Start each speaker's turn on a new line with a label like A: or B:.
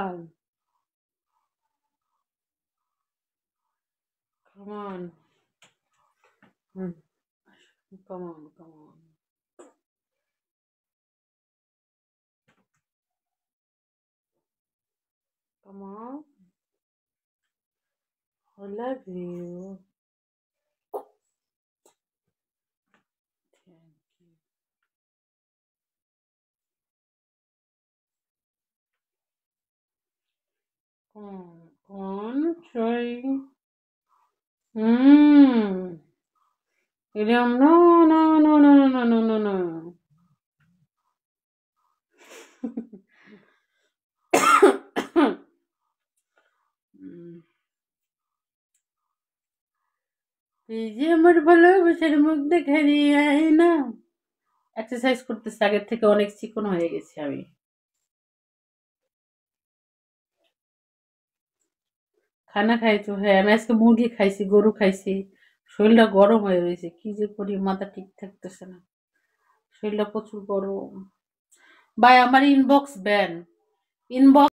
A: Um, come on. Hmm. Come on, come on. Come on. I love you. Thank you. ছয় হুম এরম না না না না না না না না
B: এই যে আমার ভালো ভালোবাসার মুখ দেখে হারিয়ে না এক্সারসাইজ করতেছে আগের থেকে অনেক চিকন হয়ে গেছি আমি খানা খাইছো হ্যাঁ আমি আজকে মুরগি খাইছি গরু খাইছি শরীরটা গরম হয়ে রয়েছে কি যে করি মাথা ঠিক থাকতেছে না শরীরটা প্রচুর গরম ভাই আমার ইনবক্স ব্যান ইনবক্স